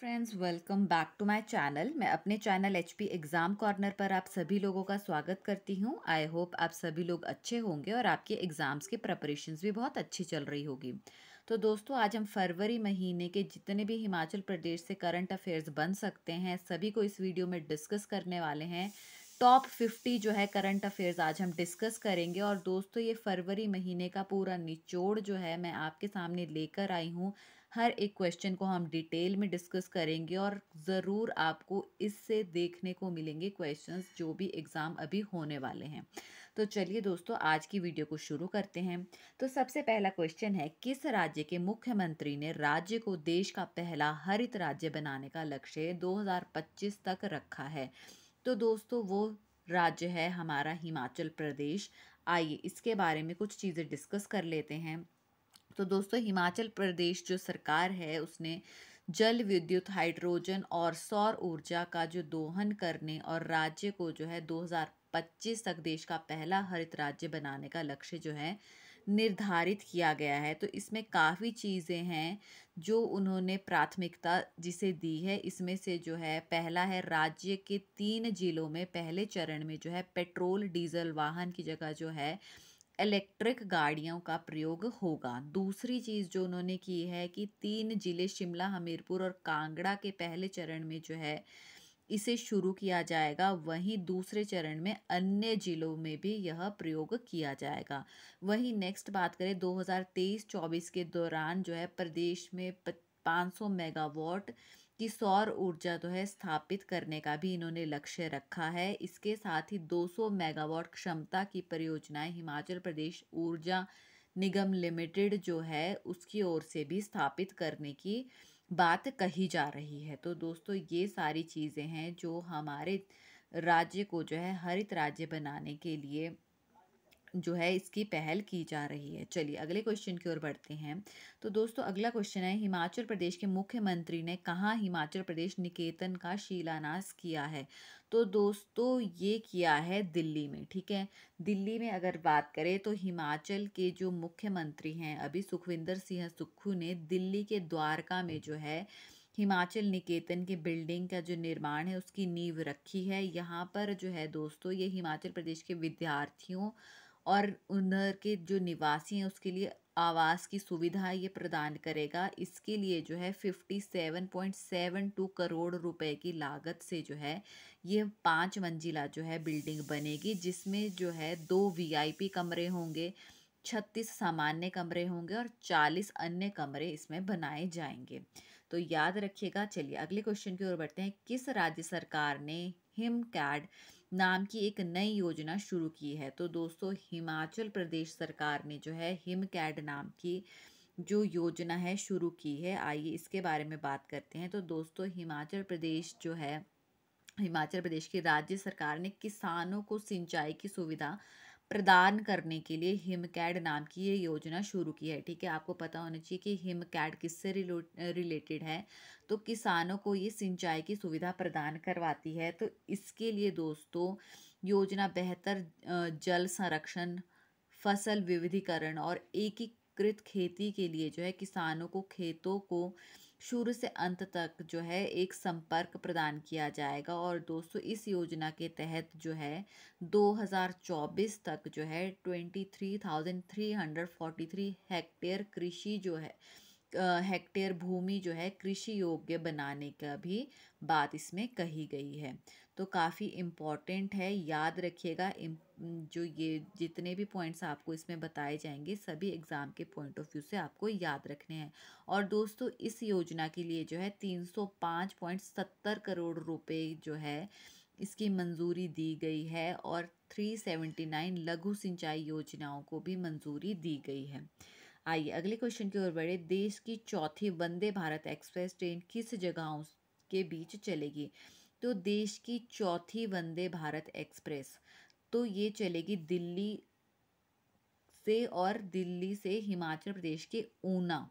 friends welcome back to my channel मैं अपने चैनल एच पी एग्ज़ाम कॉर्नर पर आप सभी लोगों का स्वागत करती हूँ आई होप आप सभी लोग अच्छे होंगे और आपके एग्ज़ाम्स के प्रपरेशंस भी बहुत अच्छी चल रही होगी तो दोस्तों आज हम फरवरी महीने के जितने भी हिमाचल प्रदेश से करंट अफेयर्स बन सकते हैं सभी को इस वीडियो में डिस्कस करने वाले हैं टॉप फिफ्टी जो है करंट अफेयर्स आज हम डिस्कस करेंगे और दोस्तों ये फरवरी महीने का पूरा निचोड़ जो है मैं आपके सामने लेकर आई हूँ हर एक क्वेश्चन को हम डिटेल में डिस्कस करेंगे और ज़रूर आपको इससे देखने को मिलेंगे क्वेश्चंस जो भी एग्ज़ाम अभी होने वाले हैं तो चलिए दोस्तों आज की वीडियो को शुरू करते हैं तो सबसे पहला क्वेश्चन है किस राज्य के मुख्यमंत्री ने राज्य को देश का पहला हरित राज्य बनाने का लक्ष्य दो तक रखा है तो दोस्तों वो राज्य है हमारा हिमाचल प्रदेश आइए इसके बारे में कुछ चीज़ें डिस्कस कर लेते हैं तो दोस्तों हिमाचल प्रदेश जो सरकार है उसने जल विद्युत हाइड्रोजन और सौर ऊर्जा का जो दोहन करने और राज्य को जो है 2025 तक देश का पहला हरित राज्य बनाने का लक्ष्य जो है निर्धारित किया गया है तो इसमें काफ़ी चीज़ें हैं जो उन्होंने प्राथमिकता जिसे दी है इसमें से जो है पहला है राज्य के तीन जिलों में पहले चरण में जो है पेट्रोल डीजल वाहन की जगह जो है इलेक्ट्रिक गाड़ियों का प्रयोग होगा दूसरी चीज़ जो उन्होंने की है कि तीन जिले शिमला हमीरपुर और कांगड़ा के पहले चरण में जो है इसे शुरू किया जाएगा वहीं दूसरे चरण में अन्य जिलों में भी यह प्रयोग किया जाएगा वहीं नेक्स्ट बात करें 2023-24 के दौरान जो है प्रदेश में 500 मेगावाट कि सौर ऊर्जा जो है स्थापित करने का भी इन्होंने लक्ष्य रखा है इसके साथ ही 200 मेगावाट क्षमता की परियोजनाएं हिमाचल प्रदेश ऊर्जा निगम लिमिटेड जो है उसकी ओर से भी स्थापित करने की बात कही जा रही है तो दोस्तों ये सारी चीज़ें हैं जो हमारे राज्य को जो है हरित राज्य बनाने के लिए जो है इसकी पहल की जा रही है चलिए अगले क्वेश्चन की ओर बढ़ते हैं तो दोस्तों अगला क्वेश्चन है हिमाचल प्रदेश के मुख्यमंत्री ने कहाँ हिमाचल प्रदेश निकेतन का शिलान्यास किया है तो दोस्तों ये किया है दिल्ली में ठीक है दिल्ली में अगर बात करें तो हिमाचल के जो मुख्यमंत्री हैं अभी सुखविंदर सिंह सुक्खू ने दिल्ली के द्वारका में जो है हिमाचल निकेतन के बिल्डिंग का जो निर्माण है उसकी नींव रखी है यहाँ पर जो है दोस्तों ये हिमाचल प्रदेश के विद्यार्थियों और उधर के जो निवासी हैं उसके लिए आवास की सुविधा ये प्रदान करेगा इसके लिए जो है 57.72 करोड़ रुपए की लागत से जो है ये पाँच मंजिला जो है बिल्डिंग बनेगी जिसमें जो है दो वीआईपी कमरे होंगे छत्तीस सामान्य कमरे होंगे और चालीस अन्य कमरे इसमें बनाए जाएंगे तो याद रखिएगा चलिए अगले क्वेश्चन की ओर बढ़ते हैं किस राज्य सरकार ने हिम कैड नाम की एक नई योजना शुरू की है तो दोस्तों हिमाचल प्रदेश सरकार ने जो है हिम कैड नाम की जो योजना है शुरू की है आइए इसके बारे में बात करते हैं तो दोस्तों हिमाचल प्रदेश जो है हिमाचल प्रदेश की राज्य सरकार ने किसानों को सिंचाई की सुविधा प्रदान करने के लिए हिम कैड नाम की ये योजना शुरू की है ठीक है आपको पता होना चाहिए कि हिम कैड किससे रिलेटेड है तो किसानों को ये सिंचाई की सुविधा प्रदान करवाती है तो इसके लिए दोस्तों योजना बेहतर जल संरक्षण फसल विविधीकरण और एकीकृत खेती के लिए जो है किसानों को खेतों को शुरू से अंत तक जो है एक संपर्क प्रदान किया जाएगा और दोस्तों इस योजना के तहत जो है 2024 तक जो है 23,343 हेक्टेयर कृषि जो है हेक्टेयर भूमि जो है कृषि योग्य बनाने का भी बात इसमें कही गई है तो काफ़ी इम्पॉर्टेंट है याद रखिएगा जो ये जितने भी पॉइंट्स आपको इसमें बताए जाएंगे सभी एग्ज़ाम के पॉइंट ऑफ व्यू से आपको याद रखने हैं और दोस्तों इस योजना के लिए जो है तीन करोड़ रुपये जो है इसकी मंजूरी दी गई है और 379 लघु सिंचाई योजनाओं को भी मंजूरी दी गई है आइए अगले क्वेश्चन की ओर बढ़े देश की चौथी वंदे भारत एक्सप्रेस ट्रेन किस जगहों के बीच चलेगी तो देश की चौथी वंदे भारत एक्सप्रेस तो ये चलेगी दिल्ली से और दिल्ली से हिमाचल प्रदेश के ऊना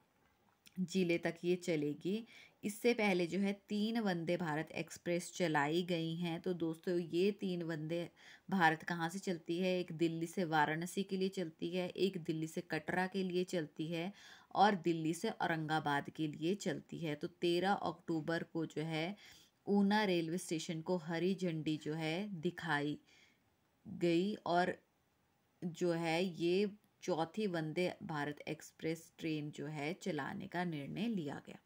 ज़िले तक ये चलेगी इससे पहले जो है तीन वंदे भारत एक्सप्रेस चलाई गई हैं तो दोस्तों ये तीन वंदे भारत कहाँ से चलती है एक दिल्ली से वाराणसी के लिए चलती है एक दिल्ली से कटरा के लिए चलती है और दिल्ली से औरंगाबाद के लिए चलती है तो तेरह अक्टूबर को जो है ऊना रेलवे स्टेशन को हरी झंडी जो है दिखाई गई और जो है ये चौथी वंदे भारत एक्सप्रेस ट्रेन जो है चलाने का निर्णय लिया गया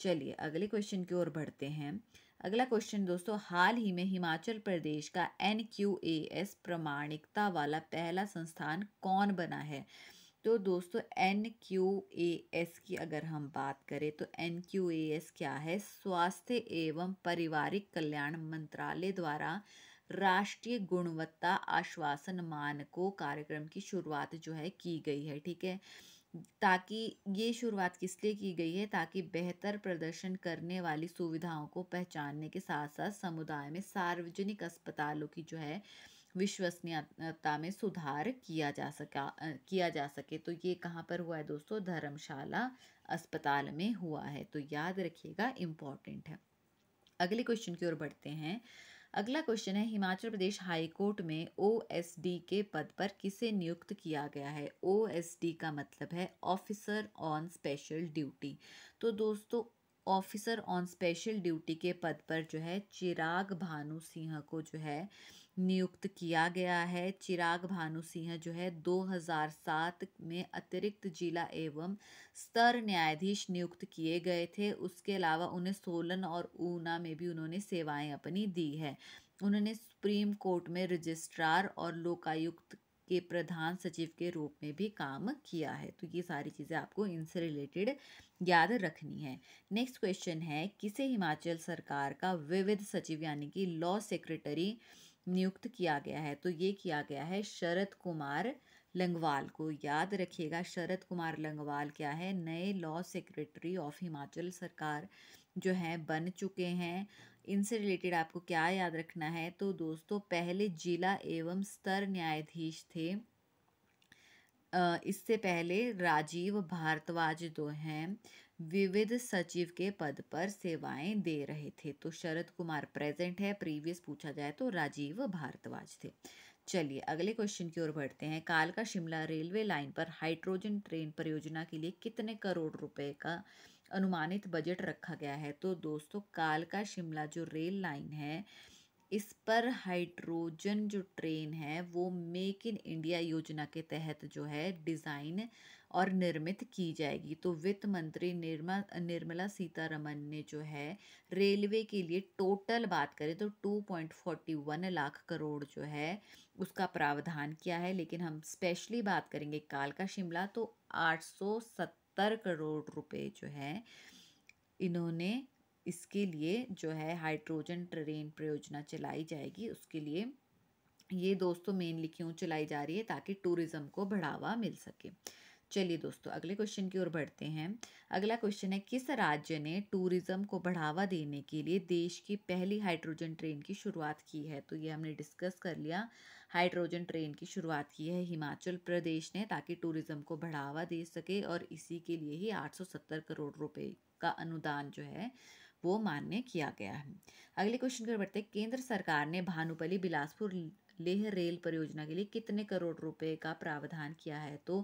चलिए अगले क्वेश्चन की ओर बढ़ते हैं अगला क्वेश्चन दोस्तों हाल ही में हिमाचल प्रदेश का एन क्यू ए एस प्रमाणिकता वाला पहला संस्थान कौन बना है तो दोस्तों एन क्यू ए एस की अगर हम बात करें तो एन क्यू ए एस क्या है स्वास्थ्य एवं पारिवारिक कल्याण मंत्रालय द्वारा राष्ट्रीय गुणवत्ता आश्वासन मानकों कार्यक्रम की शुरुआत जो है की गई है ठीक है ताकि ये शुरुआत किस लिए की गई है ताकि बेहतर प्रदर्शन करने वाली सुविधाओं को पहचानने के साथ साथ समुदाय में सार्वजनिक अस्पतालों की जो है विश्वसनीयता में सुधार किया जा सका किया जा सके तो ये कहाँ पर हुआ है दोस्तों धर्मशाला अस्पताल में हुआ है तो याद रखिएगा इम्पॉर्टेंट है अगले क्वेश्चन की ओर बढ़ते हैं अगला क्वेश्चन है हिमाचल प्रदेश हाईकोर्ट में डी के पद पर किसे नियुक्त किया गया है डी का मतलब है ऑफिसर ऑन स्पेशल ड्यूटी तो दोस्तों ऑफिसर ऑन स्पेशल ड्यूटी के पद पर जो है चिराग भानु सिंह को जो है नियुक्त किया गया है चिराग भानु सिंह जो है 2007 में अतिरिक्त जिला एवं स्तर न्यायाधीश नियुक्त किए गए थे उसके अलावा उन्हें सोलन और ऊना में भी उन्होंने सेवाएं अपनी दी है उन्होंने सुप्रीम कोर्ट में रजिस्ट्रार और लोकायुक्त के प्रधान सचिव के रूप में भी काम किया है तो ये सारी चीज़ें आपको इनसे रिलेटेड याद रखनी है नेक्स्ट क्वेश्चन है किसे हिमाचल सरकार का विविध सचिव यानी कि लॉ सेक्रेटरी नियुक्त किया गया है तो ये किया गया है शरद कुमार लंगवाल को याद रखिएगा शरद कुमार लंगवाल क्या है नए लॉ सेक्रेटरी ऑफ हिमाचल सरकार जो है बन चुके हैं इनसे रिलेटेड आपको क्या याद रखना है तो दोस्तों पहले जिला एवं स्तर न्यायाधीश थे इससे पहले राजीव भारद्वाज दो हैं विविध सचिव के पद पर सेवाएं दे रहे थे तो शरद कुमार प्रेजेंट है प्रीवियस पूछा जाए तो राजीव भारद्वाज थे चलिए अगले क्वेश्चन की ओर बढ़ते हैं काल का शिमला रेलवे लाइन पर हाइड्रोजन ट्रेन परियोजना के लिए कितने करोड़ रुपए का अनुमानित बजट रखा गया है तो दोस्तों काल का शिमला जो रेल लाइन है इस पर हाइड्रोजन जो ट्रेन है वो मेक इन इंडिया योजना के तहत जो है डिज़ाइन और निर्मित की जाएगी तो वित्त मंत्री निर्मा निर्मला सीतारमन ने जो है रेलवे के लिए टोटल बात करें तो 2.41 लाख करोड़ जो है उसका प्रावधान किया है लेकिन हम स्पेशली बात करेंगे कालका शिमला तो 870 करोड़ रुपए जो है इन्होंने इसके लिए जो है हाइड्रोजन ट्रेन परियोजना चलाई जाएगी उसके लिए ये दोस्तों मेनली क्यों चलाई जा रही है ताकि टूरिज़्म को बढ़ावा मिल सके चलिए दोस्तों अगले क्वेश्चन की ओर बढ़ते हैं अगला क्वेश्चन है किस राज्य ने टूरिज्म को बढ़ावा देने के लिए देश की पहली हाइड्रोजन ट्रेन की शुरुआत की है तो ये हमने डिस्कस कर लिया हाइड्रोजन ट्रेन की शुरुआत की है हिमाचल प्रदेश ने ताकि टूरिज्म को बढ़ावा दे सके और इसी के लिए ही आठ करोड़ रुपये का अनुदान जो है वो मान्य किया गया है अगले क्वेश्चन की बढ़ते केंद्र सरकार ने भानुपली बिलासपुर लेह रेल परियोजना के लिए कितने करोड़ रुपए का प्रावधान किया है तो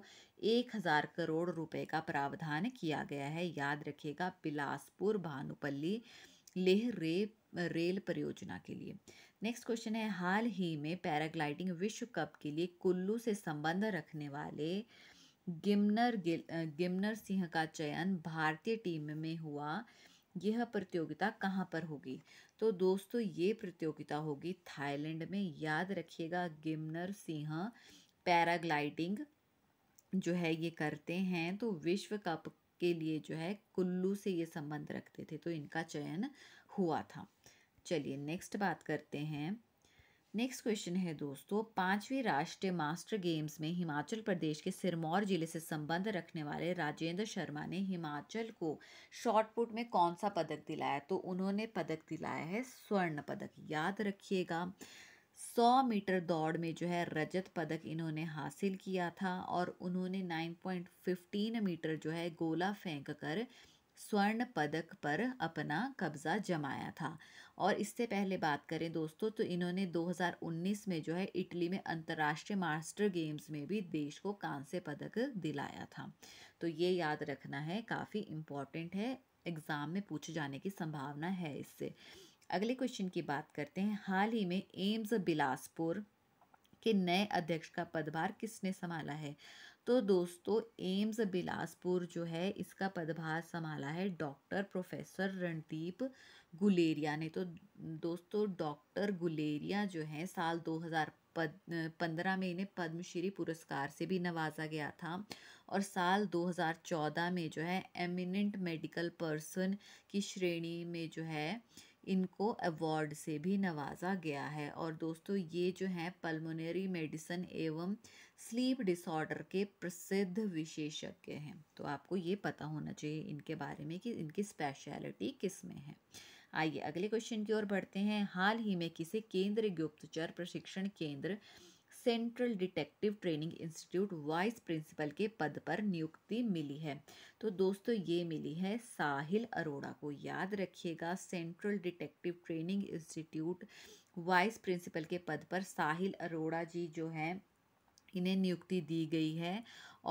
एक हज़ार करोड़ रुपए का प्रावधान किया गया है याद रखिएगा बिलासपुर भानुपल्ली लेह रे रेल परियोजना के लिए नेक्स्ट क्वेश्चन है हाल ही में पैराग्लाइडिंग विश्व कप के लिए कुल्लू से संबंध रखने वाले गिमनर गिल गिमनर सिंह का चयन भारतीय टीम में हुआ यह प्रतियोगिता कहाँ पर होगी तो दोस्तों ये प्रतियोगिता होगी थाईलैंड में याद रखिएगा गिमनर सिंह पैराग्लाइडिंग जो है ये करते हैं तो विश्व कप के लिए जो है कुल्लू से ये संबंध रखते थे तो इनका चयन हुआ था चलिए नेक्स्ट बात करते हैं नेक्स्ट क्वेश्चन है दोस्तों पांचवी राष्ट्रीय मास्टर गेम्स में हिमाचल प्रदेश के सिरमौर जिले से संबंध रखने वाले राजेंद्र शर्मा ने हिमाचल को शॉर्टपुट में कौन सा पदक दिलाया तो उन्होंने पदक दिलाया है स्वर्ण पदक याद रखिएगा सौ मीटर दौड़ में जो है रजत पदक इन्होंने हासिल किया था और उन्होंने फिफ्टीन मीटर जो है गोला फेंक कर स्वर्ण पदक पर अपना कब्जा जमाया था और इससे पहले बात करें दोस्तों तो इन्होंने 2019 में जो है इटली में अंतर्राष्ट्रीय मास्टर गेम्स में भी देश को कांस्य पदक दिलाया था तो ये याद रखना है काफ़ी इम्पॉर्टेंट है एग्ज़ाम में पूछे जाने की संभावना है इससे अगले क्वेश्चन की बात करते हैं हाल ही में एम्स बिलासपुर के नए अध्यक्ष का पदभार किसने संभाला है तो दोस्तों एम्स बिलासपुर जो है इसका पदभार संभाला है डॉक्टर प्रोफेसर रणदीप गुलेरिया ने तो दोस्तों डॉक्टर गुलेरिया जो हैं साल 2015 में इन्हें पद्मश्री पुरस्कार से भी नवाजा गया था और साल 2014 में जो है एमिनेंट मेडिकल पर्सन की श्रेणी में जो है इनको अवार्ड से भी नवाजा गया है और दोस्तों ये जो है पल्मोनरी मेडिसन एवं स्लीप डिसऑर्डर के प्रसिद्ध विशेषज्ञ हैं तो आपको ये पता होना चाहिए इनके बारे में कि इनकी स्पेशलिटी किस में है आइए अगले क्वेश्चन की ओर बढ़ते हैं हाल ही में किसे केंद्रीय गुप्तचर प्रशिक्षण केंद्र central detective training institute vice principal के पद पर नियुक्ति मिली है तो दोस्तों ये मिली है साहिल अरोड़ा को याद रखिएगा central detective training institute vice principal के पद पर साहिल अरोड़ा जी जो हैं इन्हें नियुक्ति दी गई है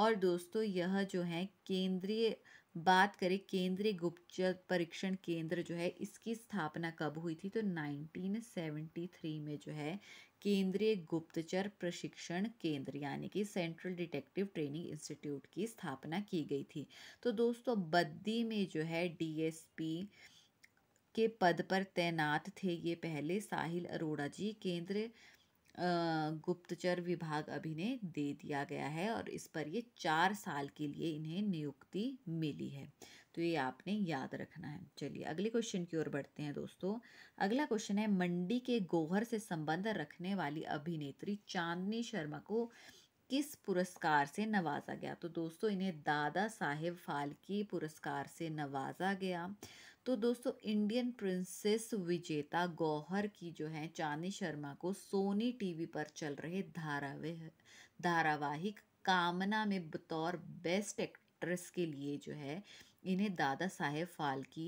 और दोस्तों यह जो है केंद्रीय बात करें केंद्रीय गुप्तचर परीक्षण केंद्र जो है इसकी स्थापना कब हुई थी तो 1973 में जो है केंद्रीय गुप्तचर प्रशिक्षण केंद्र यानी कि सेंट्रल डिटेक्टिव ट्रेनिंग इंस्टीट्यूट की स्थापना की गई थी तो दोस्तों बद्दी में जो है डीएसपी के पद पर तैनात थे ये पहले साहिल अरोड़ा जी केंद्र गुप्तचर विभाग अभी ने दे दिया गया है और इस पर ये चार साल के लिए इन्हें नियुक्ति मिली है तो ये आपने याद रखना है चलिए अगले क्वेश्चन की ओर बढ़ते हैं दोस्तों अगला क्वेश्चन है मंडी के गोहर से संबंध रखने वाली अभिनेत्री चांदनी शर्मा को किस पुरस्कार से नवाजा गया तो दोस्तों इन्हें दादा साहेब फाल्के पुरस्कार से नवाजा गया तो दोस्तों इंडियन प्रिंसेस विजेता गौहर की जो है चांदनी शर्मा को सोनी टीवी पर चल रहे धारावाहिक कामना में बतौर बेस्ट एक्ट्रेस के लिए जो है इन्हें दादा साहेब फाल्की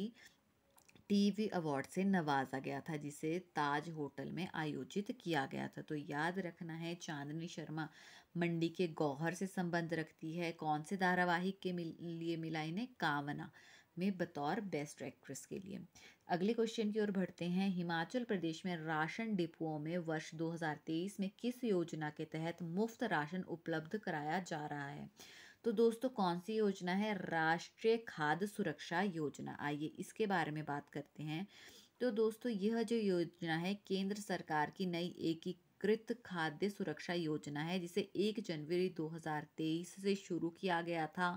टीवी अवार्ड से नवाजा गया था जिसे ताज होटल में आयोजित किया गया था तो याद रखना है चांदनी शर्मा मंडी के गौहर से संबंध रखती है कौन से धारावाहिक के मिल, लिए मिला इन्हें कामना में बतौर बेस्ट एक्ट्रेस के लिए अगले क्वेश्चन की ओर बढ़ते हैं हिमाचल प्रदेश में राशन डिपुओं में वर्ष 2023 में किस योजना के तहत मुफ्त राशन उपलब्ध कराया जा रहा है तो दोस्तों कौन सी योजना है राष्ट्रीय खाद्य सुरक्षा योजना आइए इसके बारे में बात करते हैं तो दोस्तों यह जो योजना है केंद्र सरकार की नई एकीकृत खाद्य सुरक्षा योजना है जिसे 1 जनवरी 2023 से शुरू किया गया था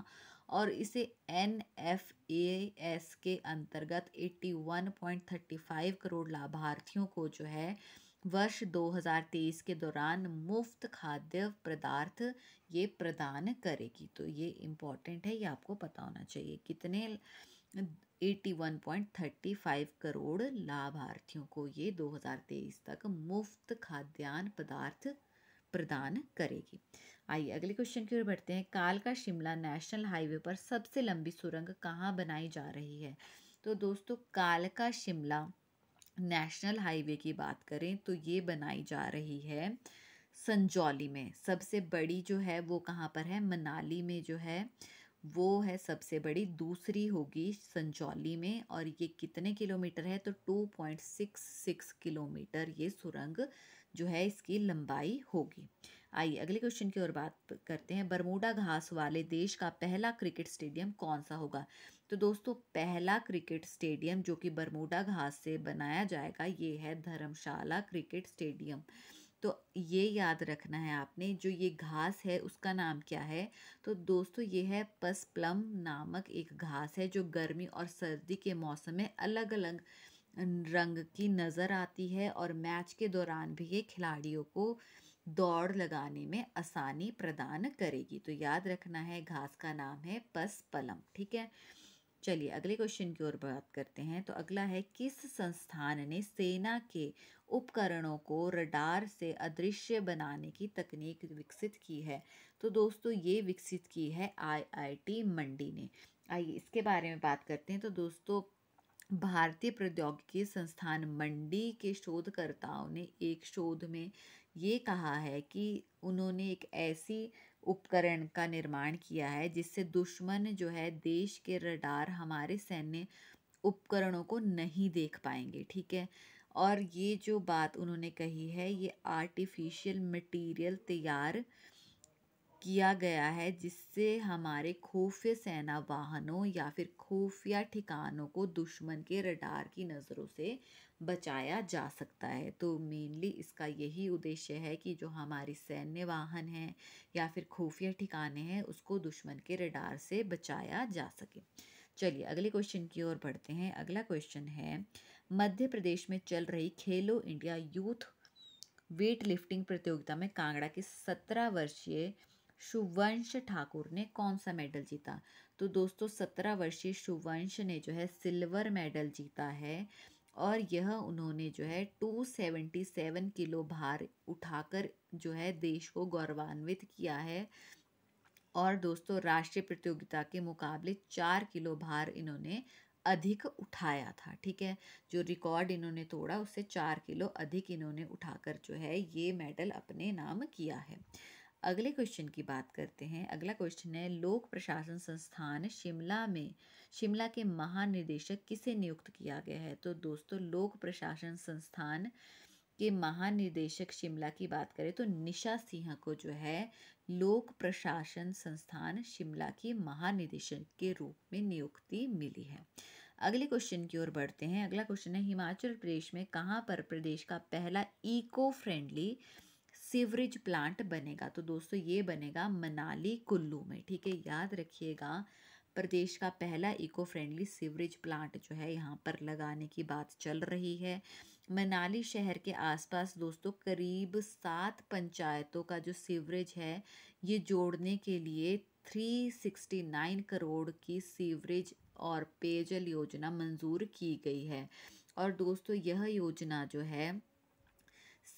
और इसे एन एफ ए एस के अंतर्गत 81.35 करोड़ लाभार्थियों को जो है वर्ष 2023 के दौरान मुफ्त खाद्य पदार्थ ये प्रदान करेगी तो ये इम्पॉर्टेंट है ये आपको पता होना चाहिए कितने 81.35 करोड़ लाभार्थियों को ये 2023 तक मुफ्त खाद्यान्न पदार्थ प्रदान करेगी आइए अगले क्वेश्चन की ओर बढ़ते हैं काल का शिमला नेशनल हाईवे पर सबसे लंबी सुरंग कहाँ बनाई जा रही है तो दोस्तों काल का शिमला नेशनल हाईवे की बात करें तो ये बनाई जा रही है संजौली में सबसे बड़ी जो है वो कहाँ पर है मनाली में जो है वो है सबसे बड़ी दूसरी होगी संजौली में और ये कितने किलोमीटर है तो 2.66 किलोमीटर ये सुरंग जो है इसकी लंबाई होगी आइए अगले क्वेश्चन की ओर बात करते हैं बरमूडा घास वाले देश का पहला क्रिकेट स्टेडियम कौन सा होगा तो दोस्तों पहला क्रिकेट स्टेडियम जो कि बरमूडा घास से बनाया जाएगा ये है धर्मशाला क्रिकेट स्टेडियम तो ये याद रखना है आपने जो ये घास है उसका नाम क्या है तो दोस्तों ये है पसप्लम नामक एक घास है जो गर्मी और सर्दी के मौसम में अलग अलग रंग की नज़र आती है और मैच के दौरान भी ये खिलाड़ियों को दौड़ लगाने में आसानी प्रदान करेगी तो याद रखना है घास का नाम है पस पलम ठीक है चलिए अगले क्वेश्चन की ओर बात करते हैं तो अगला है किस संस्थान ने सेना के उपकरणों को रडार से अदृश्य बनाने की तकनीक विकसित की है तो दोस्तों ये विकसित की है आईआईटी मंडी ने आइए इसके बारे में बात करते हैं तो दोस्तों भारतीय प्रौद्योगिकी संस्थान मंडी के शोधकर्ताओं ने एक शोध में ये कहा है कि उन्होंने एक ऐसी उपकरण का निर्माण किया है जिससे दुश्मन जो है देश के रडार हमारे सैन्य उपकरणों को नहीं देख पाएंगे ठीक है और ये जो बात उन्होंने कही है ये आर्टिफिशियल मटेरियल तैयार किया गया है जिससे हमारे खुफिया सेना वाहनों या फिर खुफिया ठिकानों को दुश्मन के रडार की नज़रों से बचाया जा सकता है तो मेनली इसका यही उद्देश्य है कि जो हमारी सैन्य वाहन हैं या फिर खुफिया ठिकाने हैं उसको दुश्मन के रडार से बचाया जा सके चलिए अगले क्वेश्चन की ओर बढ़ते हैं अगला क्वेश्चन है मध्य प्रदेश में चल रही खेलो इंडिया यूथ वेट लिफ्टिंग प्रतियोगिता में कांगड़ा के सत्रह वर्षीय शुभवंश ठाकुर ने कौन सा मेडल जीता तो दोस्तों सत्रह वर्षीय शुभवंश ने जो है सिल्वर मेडल जीता है और यह उन्होंने जो है 277 किलो भार उठाकर जो है देश को गौरवान्वित किया है और दोस्तों राष्ट्रीय प्रतियोगिता के मुकाबले चार किलो भार इन्होंने अधिक उठाया था ठीक है जो रिकॉर्ड इन्होंने तोड़ा उससे चार किलो अधिक इन्होंने उठाकर जो है ये मेडल अपने नाम किया है अगले क्वेश्चन की बात करते हैं अगला क्वेश्चन है लोक प्रशासन संस्थान शिमला में शिमला के महानिदेशक किसे नियुक्त किया गया है तो दोस्तों लोक प्रशासन संस्थान के महानिदेशक शिमला की बात करें तो निशा सिंह को जो है लोक प्रशासन संस्थान शिमला की महानिदेशक के रूप में नियुक्ति मिली है अगले क्वेश्चन की ओर बढ़ते हैं अगला क्वेश्चन है हिमाचल प्रदेश में कहाँ पर प्रदेश का पहला इको फ्रेंडली सीवरेज प्लांट बनेगा तो दोस्तों ये बनेगा मनाली कुल्लू में ठीक है याद रखिएगा प्रदेश का पहला इको फ्रेंडली सीवरेज प्लांट जो है यहाँ पर लगाने की बात चल रही है मनाली शहर के आसपास दोस्तों करीब सात पंचायतों का जो सीवरेज है ये जोड़ने के लिए 369 करोड़ की सीवरेज और पेयजल योजना मंजूर की गई है और दोस्तों यह योजना जो है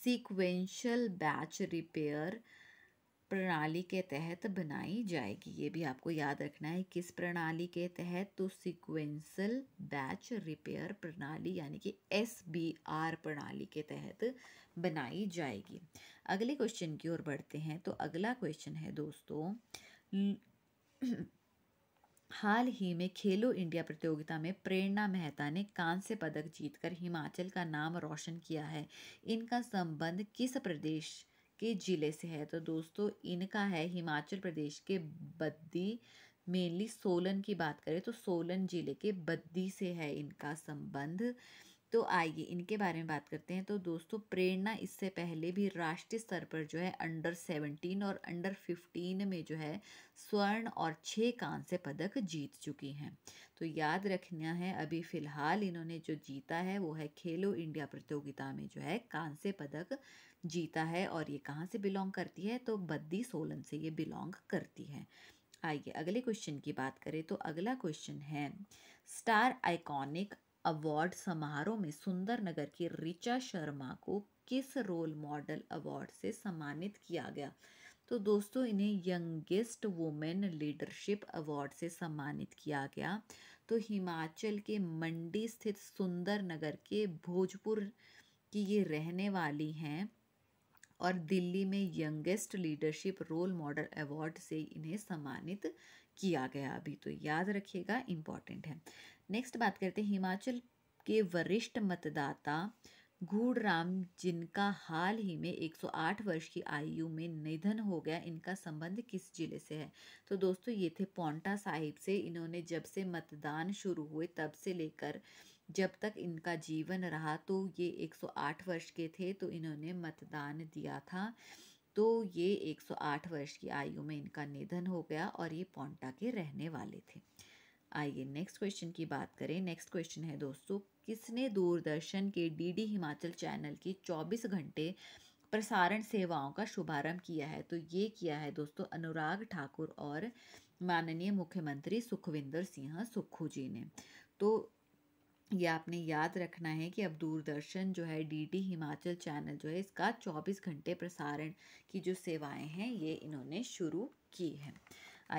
सीक्वेंशल बैच रिपेयर प्रणाली के तहत बनाई जाएगी ये भी आपको याद रखना है किस प्रणाली के तहत तो सीक्वेंसल बैच रिपेयर प्रणाली यानी कि एस बी आर प्रणाली के तहत बनाई जाएगी अगले क्वेश्चन की ओर बढ़ते हैं तो अगला क्वेश्चन है दोस्तों हाल ही में खेलो इंडिया प्रतियोगिता में प्रेरणा मेहता ने कांस्य पदक जीतकर हिमाचल का नाम रोशन किया है इनका संबंध किस प्रदेश के ज़िले से है तो दोस्तों इनका है हिमाचल प्रदेश के बद्दी मेनली सोलन की बात करें तो सोलन ज़िले के बद्दी से है इनका संबंध तो आइए इनके बारे में बात करते हैं तो दोस्तों प्रेरणा इससे पहले भी राष्ट्रीय स्तर पर जो है अंडर सेवनटीन और अंडर फिफ्टीन में जो है स्वर्ण और छः कांस्य पदक जीत चुकी हैं तो याद रखना है अभी फ़िलहाल इन्होंने जो जीता है वो है खेलो इंडिया प्रतियोगिता में जो है कांस्य पदक जीता है और ये कहाँ से बिलोंग करती है तो बद्दी सोलन से ये बिलोंग करती है आइए अगले क्वेश्चन की बात करें तो अगला क्वेश्चन है स्टार आइकॉनिक अवार्ड समारोह में सुंदर नगर की रिचा शर्मा को किस रोल मॉडल अवार्ड से सम्मानित किया गया तो दोस्तों इन्हें यंगेस्ट वुमेन लीडरशिप अवार्ड से सम्मानित किया गया तो हिमाचल के मंडी स्थित सुंदर नगर के भोजपुर की ये रहने वाली हैं और दिल्ली में youngest leadership role model award से इन्हें सम्मानित किया गया अभी तो याद रखिएगा इम्पॉर्टेंट है नेक्स्ट बात करते हैं हिमाचल के वरिष्ठ मतदाता घूड़राम जिनका हाल ही में 108 वर्ष की आयु में निधन हो गया इनका संबंध किस जिले से है तो दोस्तों ये थे पौंटा साहिब से इन्होंने जब से मतदान शुरू हुए तब से लेकर जब तक इनका जीवन रहा तो ये 108 वर्ष के थे तो इन्होंने मतदान दिया था तो ये 108 वर्ष की आयु में इनका निधन हो गया और ये पौंटा के रहने वाले थे आइए नेक्स्ट क्वेश्चन की बात करें नेक्स्ट क्वेश्चन है दोस्तों किसने दूरदर्शन के डीडी हिमाचल चैनल की 24 घंटे प्रसारण सेवाओं का शुभारंभ किया है तो ये किया है दोस्तों अनुराग ठाकुर और माननीय मुख्यमंत्री सुखविंदर सिंह सुक्खू जी ने तो ये आपने याद रखना है कि अब दूरदर्शन जो है डीडी हिमाचल चैनल जो है इसका 24 घंटे प्रसारण की जो सेवाएं हैं ये इन्होंने शुरू की है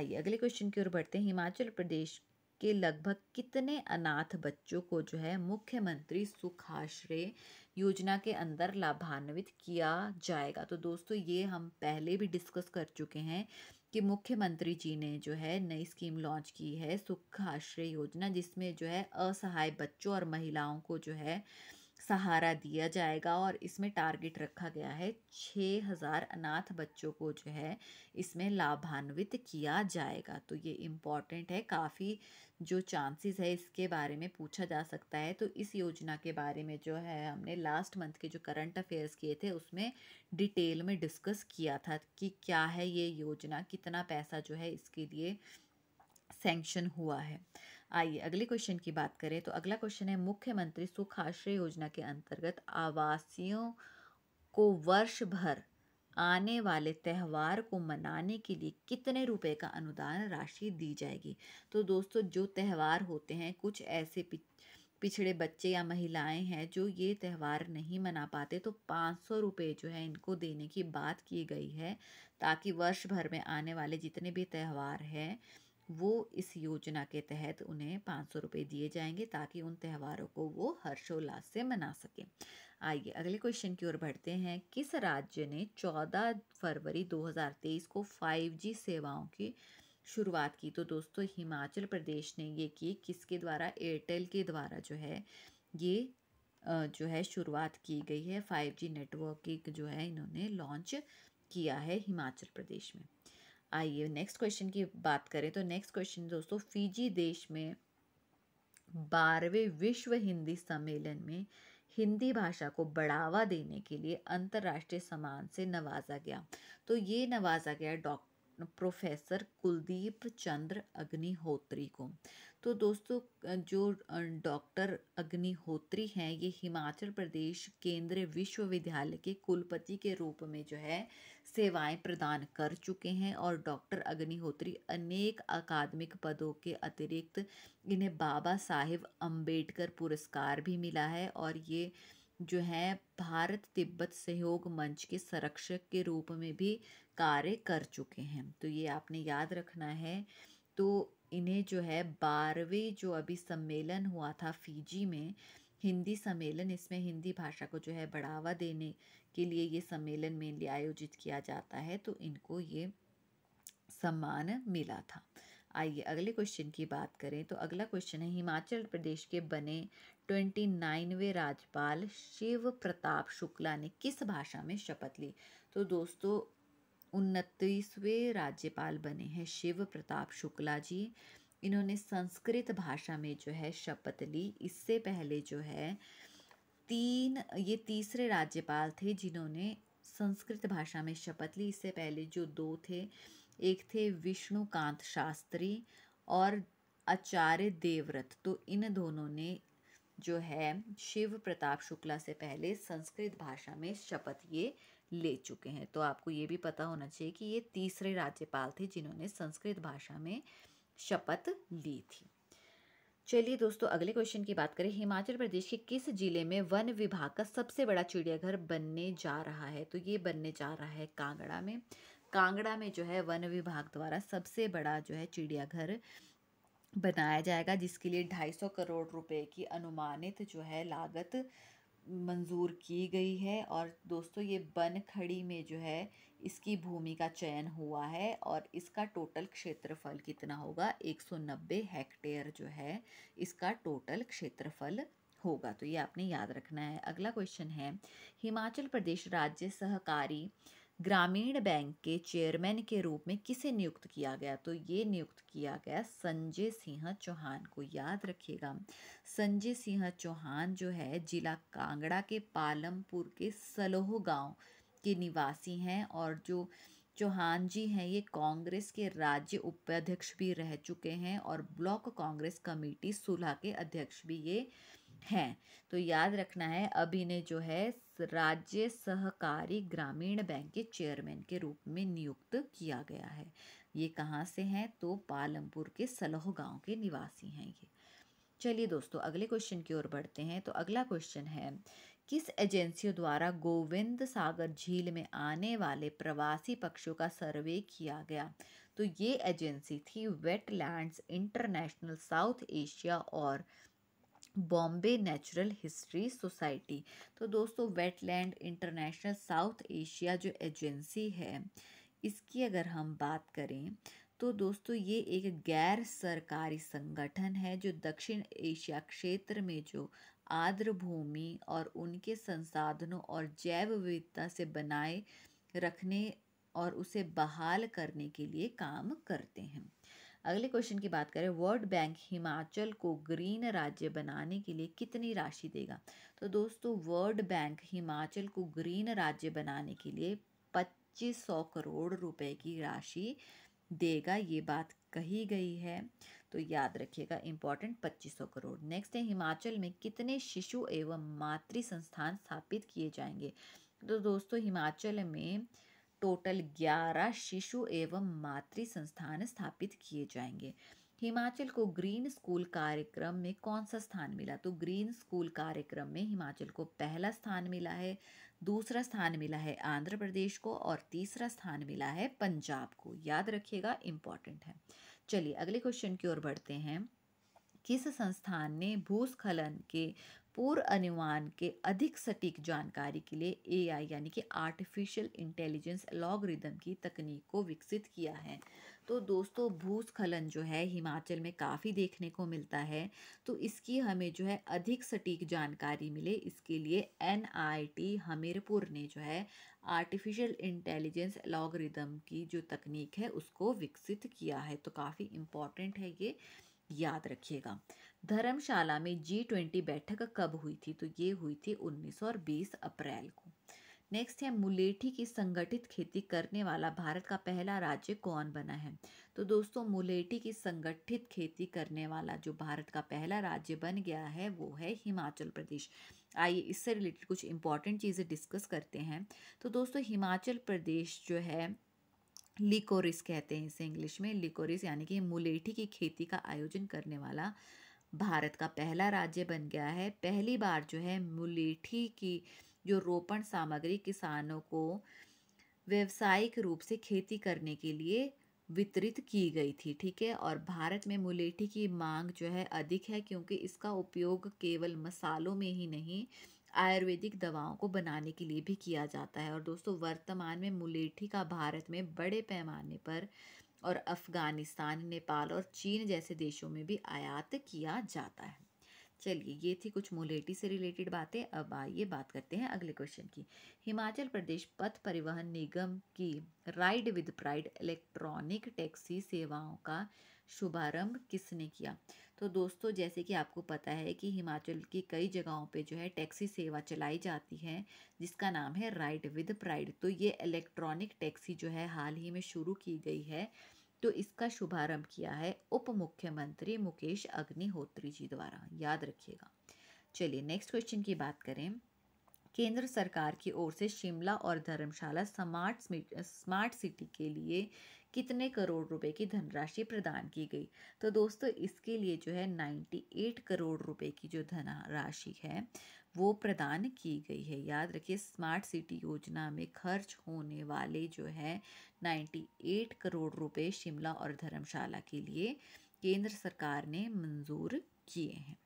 आइए अगले क्वेश्चन की ओर बढ़ते हैं हिमाचल प्रदेश के लगभग कितने अनाथ बच्चों को जो है मुख्यमंत्री सुखाश्रय योजना के अंदर लाभान्वित किया जाएगा तो दोस्तों ये हम पहले भी डिस्कस कर चुके हैं कि मुख्यमंत्री जी ने जो है नई स्कीम लॉन्च की है सुखाश्रय योजना जिसमें जो है असहाय बच्चों और महिलाओं को जो है सहारा दिया जाएगा और इसमें टारगेट रखा गया है छः हज़ार अनाथ बच्चों को जो है इसमें लाभान्वित किया जाएगा तो ये इम्पॉर्टेंट है काफ़ी जो चांसेस है इसके बारे में पूछा जा सकता है तो इस योजना के बारे में जो है हमने लास्ट मंथ के जो करंट अफेयर्स किए थे उसमें डिटेल में डिस्कस किया था कि क्या है ये योजना कितना पैसा जो है इसके लिए सेंक्शन हुआ है आइए अगले क्वेश्चन की बात करें तो अगला क्वेश्चन है मुख्यमंत्री सुखाश्रय योजना के अंतर्गत आवासियों को वर्ष भर आने वाले त्यौहार को मनाने के लिए कितने रुपए का अनुदान राशि दी जाएगी तो दोस्तों जो त्यौहार होते हैं कुछ ऐसे पिछड़े बच्चे या महिलाएं हैं जो ये त्यौहार नहीं मना पाते तो पाँच सौ रुपये जो है इनको देने की बात की गई है ताकि वर्ष भर में आने वाले जितने भी त्यौहार हैं वो इस योजना के तहत उन्हें पाँच सौ रुपये दिए जाएंगे ताकि उन त्योहारों को वो हर्षोल्लास से मना सकें आइए अगले क्वेश्चन की ओर बढ़ते हैं किस राज्य ने 14 फरवरी 2023 को 5G सेवाओं की शुरुआत की तो दोस्तों हिमाचल प्रदेश ने ये की किसके द्वारा एयरटेल के द्वारा जो है ये जो है शुरुआत की गई है 5G नेटवर्क की जो है इन्होंने लॉन्च किया है हिमाचल प्रदेश में आइए नेक्स्ट क्वेश्चन की बात करें तो नेक्स्ट क्वेश्चन दोस्तों फिजी देश में बारहवें विश्व हिंदी सम्मेलन में हिंदी भाषा को बढ़ावा देने के लिए अंतर्राष्ट्रीय सम्मान से नवाजा गया तो ये नवाजा गया डॉक्टर प्रोफेसर कुलदीप चंद्र अग्निहोत्री को तो दोस्तों जो डॉक्टर अग्निहोत्री हैं ये हिमाचल प्रदेश केंद्रीय विश्वविद्यालय के कुलपति के रूप में जो है सेवाएं प्रदान कर चुके हैं और डॉक्टर अग्निहोत्री अनेक अकादमिक पदों के अतिरिक्त इन्हें बाबा साहेब अम्बेडकर पुरस्कार भी मिला है और ये जो है भारत तिब्बत सहयोग मंच के संरक्षक के रूप में भी कार्य कर चुके हैं तो ये आपने याद रखना है तो इन्हें जो है बारहवें जो अभी सम्मेलन हुआ था फीजी में हिंदी सम्मेलन इसमें हिंदी भाषा को जो है बढ़ावा देने के लिए ये सम्मेलन मेनली आयोजित किया जाता है तो इनको ये सम्मान मिला था आइए अगले क्वेश्चन की बात करें तो अगला क्वेश्चन है हिमाचल प्रदेश के बने ट्वेंटी नाइनवे राज्यपाल शिव प्रताप शुक्ला ने किस भाषा में शपथ ली तो दोस्तों उनतीसवें राज्यपाल बने हैं शिव प्रताप शुक्ला जी इन्होंने संस्कृत भाषा में जो है शपथ ली इससे पहले जो है तीन ये तीसरे राज्यपाल थे जिन्होंने संस्कृत भाषा में शपथ ली इससे पहले जो दो थे एक थे विष्णुकांत शास्त्री और आचार्य देवव्रत तो इन दोनों ने जो है शिव प्रताप शुक्ला से पहले संस्कृत भाषा में शपथ ये ले चुके हैं तो आपको ये भी पता होना चाहिए कि ये तीसरे राज्यपाल थे जिन्होंने संस्कृत भाषा में शपथ ली थी चलिए दोस्तों अगले क्वेश्चन की बात करें हिमाचल प्रदेश के किस जिले में वन विभाग का सबसे बड़ा चिड़ियाघर बनने जा रहा है तो ये बनने जा रहा है कांगड़ा में कांगड़ा में जो है वन विभाग द्वारा सबसे बड़ा जो है चिड़ियाघर बनाया जाएगा जिसके लिए 250 करोड़ रुपए की अनुमानित जो है लागत मंजूर की गई है और दोस्तों ये बन खड़ी में जो है इसकी भूमि का चयन हुआ है और इसका टोटल क्षेत्रफल कितना होगा 190 हेक्टेयर जो है इसका टोटल क्षेत्रफल होगा तो ये आपने याद रखना है अगला क्वेश्चन है हिमाचल प्रदेश राज्य सहकारी ग्रामीण बैंक के चेयरमैन के रूप में किसे नियुक्त किया गया तो ये नियुक्त किया गया संजय सिंह चौहान को याद रखिएगा संजय सिंह चौहान जो है जिला कांगड़ा के पालमपुर के सलोह गांव के निवासी हैं और जो चौहान जी हैं ये कांग्रेस के राज्य उपाध्यक्ष भी रह चुके हैं और ब्लॉक कांग्रेस कमेटी सुलह के अध्यक्ष भी ये हैं तो याद रखना है अब इन्हें जो है राज्य सहकारी ग्रामीण बैंक के चेयरमैन के रूप में नियुक्त किया गया है ये कहाँ से हैं तो पालमपुर के सलोह गांव के निवासी हैं ये चलिए दोस्तों अगले क्वेश्चन की ओर बढ़ते हैं तो अगला क्वेश्चन है किस एजेंसियों द्वारा गोविंद सागर झील में आने वाले प्रवासी पक्षियों का सर्वे किया गया तो ये एजेंसी थी वेटलैंड्स इंटरनेशनल साउथ एशिया और बॉम्बे नेचुरल हिस्ट्री सोसाइटी तो दोस्तों वेटलैंड इंटरनेशनल साउथ एशिया जो एजेंसी है इसकी अगर हम बात करें तो दोस्तों ये एक गैर सरकारी संगठन है जो दक्षिण एशिया क्षेत्र में जो आर्द्र भूमि और उनके संसाधनों और जैव विविधता से बनाए रखने और उसे बहाल करने के लिए काम करते हैं अगले क्वेश्चन की बात करें वर्ल्ड बैंक हिमाचल को ग्रीन राज्य बनाने के लिए कितनी राशि देगा तो दोस्तों वर्ल्ड बैंक हिमाचल को ग्रीन राज्य बनाने के लिए पच्चीस सौ करोड़ रुपए की राशि देगा ये बात कही गई है तो याद रखिएगा इम्पॉर्टेंट पच्चीस सौ करोड़ नेक्स्ट है हिमाचल में कितने शिशु एवं मातृ संस्थान स्थापित किए जाएंगे तो दोस्तों हिमाचल में टोटल 11 शिशु एवं मातृ संस्थान स्थापित किए जाएंगे हिमाचल को ग्रीन स्कूल कार्यक्रम में कौन सा स्थान मिला तो ग्रीन स्कूल कार्यक्रम में हिमाचल को पहला स्थान मिला है दूसरा स्थान मिला है आंध्र प्रदेश को और तीसरा स्थान मिला है पंजाब को याद रखिएगा इम्पॉर्टेंट है चलिए अगले क्वेश्चन की ओर बढ़ते हैं किस संस्थान ने भूस्खलन के पूर्व अनुमान के अधिक सटीक जानकारी के लिए ए यानी कि आर्टिफिशियल इंटेलिजेंस लॉगरिदम की तकनीक को विकसित किया है तो दोस्तों भूस्खलन जो है हिमाचल में काफ़ी देखने को मिलता है तो इसकी हमें जो है अधिक सटीक जानकारी मिले इसके लिए एन हमीरपुर ने जो है आर्टिफिशियल इंटेलिजेंस लॉगरिदम की जो तकनीक है उसको विकसित किया है तो काफ़ी इम्पॉर्टेंट है ये याद रखिएगा धर्मशाला में जी ट्वेंटी बैठक कब हुई थी तो ये हुई थी उन्नीस और बीस अप्रैल को नेक्स्ट है मुलेठी की संगठित खेती करने वाला भारत का पहला राज्य कौन बना है तो दोस्तों मुलेठी की संगठित खेती करने वाला जो भारत का पहला राज्य बन गया है वो है हिमाचल प्रदेश आइए इससे रिलेटेड कुछ इंपॉर्टेंट चीज़ें डिस्कस करते हैं तो दोस्तों हिमाचल प्रदेश जो है लिकोरिस कहते हैं इसे इंग्लिश में लिकोरिस यानी कि मुलेठी की खेती का आयोजन करने वाला भारत का पहला राज्य बन गया है पहली बार जो है मुलेठी की जो रोपण सामग्री किसानों को व्यवसायिक रूप से खेती करने के लिए वितरित की गई थी ठीक है और भारत में मुलेठी की मांग जो है अधिक है क्योंकि इसका उपयोग केवल मसालों में ही नहीं आयुर्वेदिक दवाओं को बनाने के लिए भी किया जाता है और दोस्तों वर्तमान में मुलेठी का भारत में बड़े पैमाने पर और अफ़गानिस्तान नेपाल और चीन जैसे देशों में भी आयात किया जाता है चलिए ये थी कुछ मोलेटी से रिलेटेड बातें अब आइए बात करते हैं अगले क्वेश्चन की हिमाचल प्रदेश पथ परिवहन निगम की ride with pride electronic taxi सेवाओं का शुभारंभ किसने किया तो दोस्तों जैसे कि आपको पता है कि हिमाचल की कई जगहों पे जो है टैक्सी सेवा चलाई जाती है जिसका नाम है राइड विद प्राइड तो ये इलेक्ट्रॉनिक टैक्सी जो है हाल ही में शुरू की गई है तो इसका शुभारंभ किया है उप मुख्यमंत्री मुकेश अग्निहोत्री जी द्वारा याद रखिएगा चलिए नेक्स्ट क्वेश्चन की बात करें केंद्र सरकार की ओर से शिमला और धर्मशाला स्मार्ट स्मार्ट सिटी के लिए कितने करोड़ रुपए की धनराशि प्रदान की गई तो दोस्तों इसके लिए जो है 98 करोड़ रुपए की जो धनराशि है वो प्रदान की गई है याद रखिए स्मार्ट सिटी योजना में खर्च होने वाले जो है 98 करोड़ रुपए शिमला और धर्मशाला के लिए केंद्र सरकार ने मंजूर किए हैं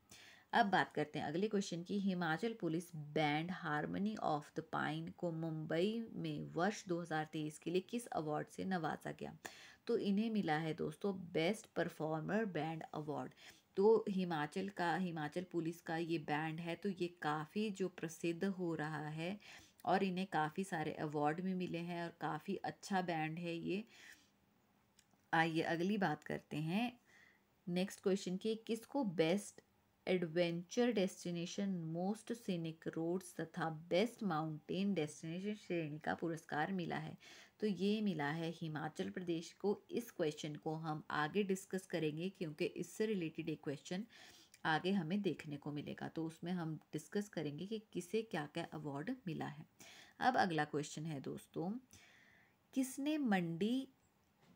अब बात करते हैं अगले क्वेश्चन की Himachal police band harmony of the pine को मुंबई में वर्ष 2023 के लिए किस अवार्ड से नवाजा गया तो इन्हें मिला है दोस्तों बेस्ट परफॉर्मर बैंड अवार्ड तो हिमाचल का हिमाचल पुलिस का ये बैंड है तो ये काफ़ी जो प्रसिद्ध हो रहा है और इन्हें काफ़ी सारे अवार्ड भी मिले हैं और काफ़ी अच्छा बैंड है ये आइए अगली बात करते हैं नेक्स्ट क्वेश्चन की किसको best adventure destination most scenic roads तथा बेस्ट माउंटेन डेस्टिनेशन श्रेणी का पुरस्कार मिला है तो ये मिला है हिमाचल प्रदेश को इस क्वेश्चन को हम आगे डिस्कस करेंगे क्योंकि इससे रिलेटेड एक क्वेश्चन आगे हमें देखने को मिलेगा तो उसमें हम डिस्कस करेंगे कि किसे क्या क्या अवार्ड मिला है अब अगला क्वेश्चन है दोस्तों किसने मंडी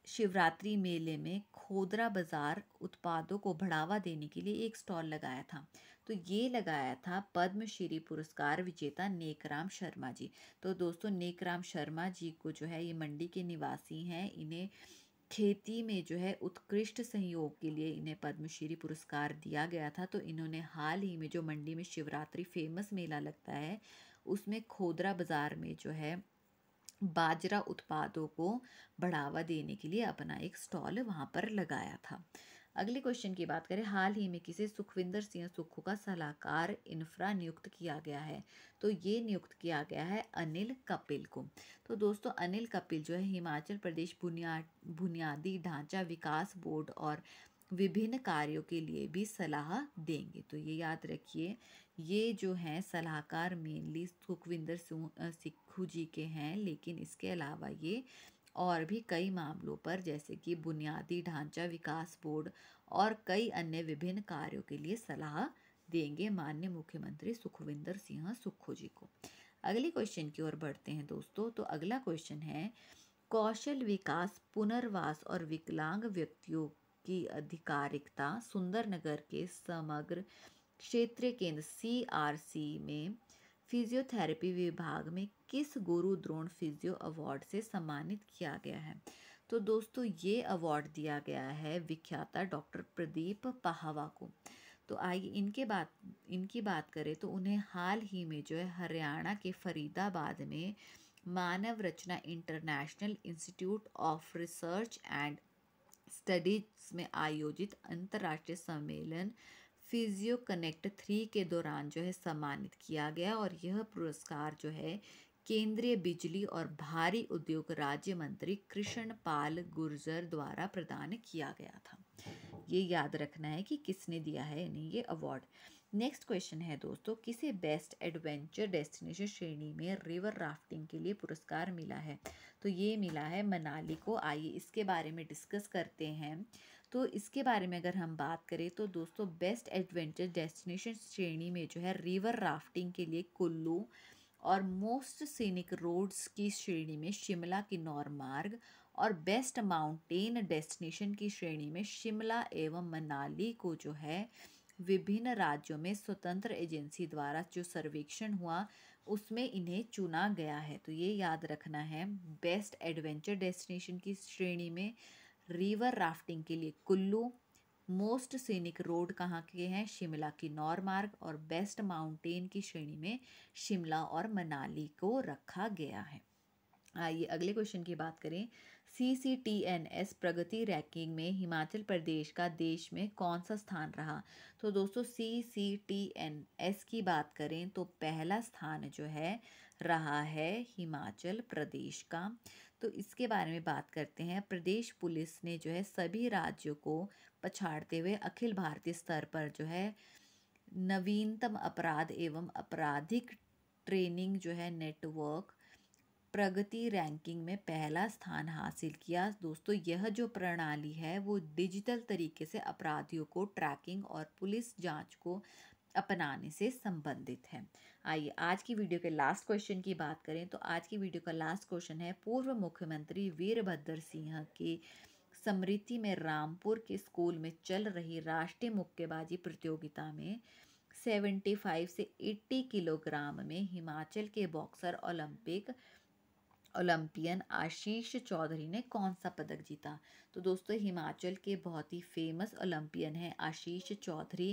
शिवरात्रि मेले में खोदरा बाज़ार उत्पादों को बढ़ावा देने के लिए एक स्टॉल लगाया था तो ये लगाया था पद्मश्री पुरस्कार विजेता नेकराम शर्मा जी तो दोस्तों नेकराम शर्मा जी को जो है ये मंडी के निवासी हैं इन्हें खेती में जो है उत्कृष्ट सहयोग के लिए इन्हें पद्मश्री पुरस्कार दिया गया था तो इन्होंने हाल ही में जो मंडी में शिवरात्रि फेमस मेला लगता है उसमें खोदरा बाज़ार में जो है बाजरा उत्पादों को बढ़ावा देने के लिए अपना एक स्टॉल वहाँ पर लगाया था अगले क्वेश्चन की बात करें हाल ही में किसे सुखविंदर सिंह सुक्खू का सलाहकार इन्फ्रा नियुक्त किया गया है तो ये नियुक्त किया गया है अनिल कपिल को तो दोस्तों अनिल कपिल जो है हिमाचल प्रदेश बुनिया बुनियादी ढांचा विकास बोर्ड और विभिन्न कार्यों के लिए भी सलाह देंगे तो ये याद रखिए ये जो है सलाहकार मेनली सुखविंदर सिंह बुद्धू जी के हैं लेकिन इसके अलावा ये और भी कई मामलों पर जैसे कि बुनियादी ढांचा विकास बोर्ड और कई अन्य विभिन्न कार्यों के लिए सलाह देंगे मान्य मुख्यमंत्री सुखविंदर सिंह सुक्खू जी को अगले क्वेश्चन की ओर बढ़ते हैं दोस्तों तो अगला क्वेश्चन है कौशल विकास पुनर्वास और विकलांग व्यक्तियों की आधिकारिकता सुंदरनगर के समग्र क्षेत्रीय केंद्र सी में फिजियोथेरेपी विभाग में किस गुरु द्रोण फिजियो अवार्ड से सम्मानित किया गया है तो दोस्तों ये अवार्ड दिया गया है विख्याता डॉक्टर प्रदीप पहावा को तो आइए इनके बात इनकी बात करें तो उन्हें हाल ही में जो है हरियाणा के फरीदाबाद में Manav Rachna international institute of research and studies में आयोजित अंतर्राष्ट्रीय सम्मेलन फिजियो कनेक्ट थ्री के दौरान जो है सम्मानित किया गया और यह पुरस्कार जो है केंद्रीय बिजली और भारी उद्योग राज्य मंत्री कृष्ण पाल गुर्जर द्वारा प्रदान किया गया था ये याद रखना है कि किसने दिया है इन्हें ये अवार्ड नेक्स्ट क्वेश्चन है दोस्तों किसे बेस्ट एडवेंचर डेस्टिनेशन श्रेणी में रिवर राफ्टिंग के लिए पुरस्कार मिला है तो ये मिला है मनाली को आइए इसके बारे में डिस्कस करते हैं तो इसके बारे में अगर हम बात करें तो दोस्तों बेस्ट एडवेंचर डेस्टिनेशन श्रेणी में जो है रिवर राफ्टिंग के लिए कुल्लू और मोस्ट सीनिक रोड्स की श्रेणी में शिमला किन्नौर मार्ग और बेस्ट माउंटेन डेस्टिनेशन की श्रेणी में शिमला एवं मनाली को जो है विभिन्न राज्यों में स्वतंत्र एजेंसी द्वारा जो सर्वेक्षण हुआ उसमें इन्हें चुना गया है तो ये याद रखना है बेस्ट एडवेंचर डेस्टिनेशन की श्रेणी में रिवर राफ्टिंग के लिए कुल्लू मोस्ट सीनिक रोड कहाँ के हैं शिमला की नॉर मार्ग और बेस्ट माउंटेन की श्रेणी में शिमला और मनाली को रखा गया है आइए अगले क्वेश्चन की बात करें C C T N S Pragati ranking में हिमाचल प्रदेश का देश में कौन सा स्थान रहा तो दोस्तों C C T N S की बात करें तो पहला स्थान जो है रहा है हिमाचल प्रदेश का तो इसके बारे में बात करते हैं प्रदेश पुलिस ने जो है सभी राज्यों को पछाड़ते हुए अखिल भारतीय स्तर पर जो है नवीनतम अपराध एवं आपराधिक ट्रेनिंग जो है नेटवर्क प्रगति रैंकिंग में पहला स्थान हासिल किया दोस्तों यह जो प्रणाली है वो डिजिटल तरीके से अपराधियों को ट्रैकिंग और पुलिस जांच को अपनाने से संबंधित है आइए आज की वीडियो के लास्ट क्वेश्चन की बात करें तो आज की वीडियो का लास्ट क्वेश्चन है पूर्व मुख्यमंत्री वीरभद्र सिंह के समृति में रामपुर के स्कूल में चल रही राष्ट्रीय मुक्केबाजी प्रतियोगिता में 75 से 80 किलोग्राम में हिमाचल के boxer Olympic Olympian Ashish Chaudhary ने कौन सा पदक जीता तो दोस्तों हिमाचल के बहुत ही फेमस ओलंपियन हैं आशीष चौधरी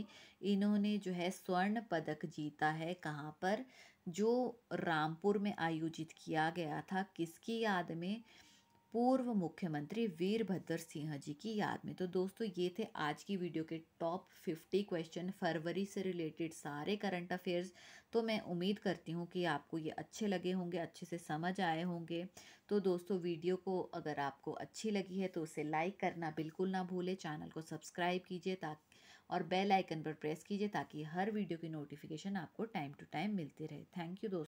इन्होंने जो है स्वर्ण पदक जीता है कहाँ पर जो रामपुर में आयोजित किया गया था किसकी याद में पूर्व मुख्यमंत्री वीरभद्र सिंह जी की याद में तो दोस्तों ये थे आज की वीडियो के टॉप 50 क्वेश्चन फरवरी से रिलेटेड सारे करंट अफेयर्स तो मैं उम्मीद करती हूँ कि आपको ये अच्छे लगे होंगे अच्छे से समझ आए होंगे तो दोस्तों वीडियो को अगर आपको अच्छी लगी है तो उसे लाइक करना बिल्कुल ना भूले चैनल को सब्सक्राइब कीजिए ताकि और बेल आइकन पर प्रेस कीजिए ताकि हर वीडियो की नोटिफिकेशन आपको टाइम टू टाइम मिलती रहे थैंक यू दोस्तों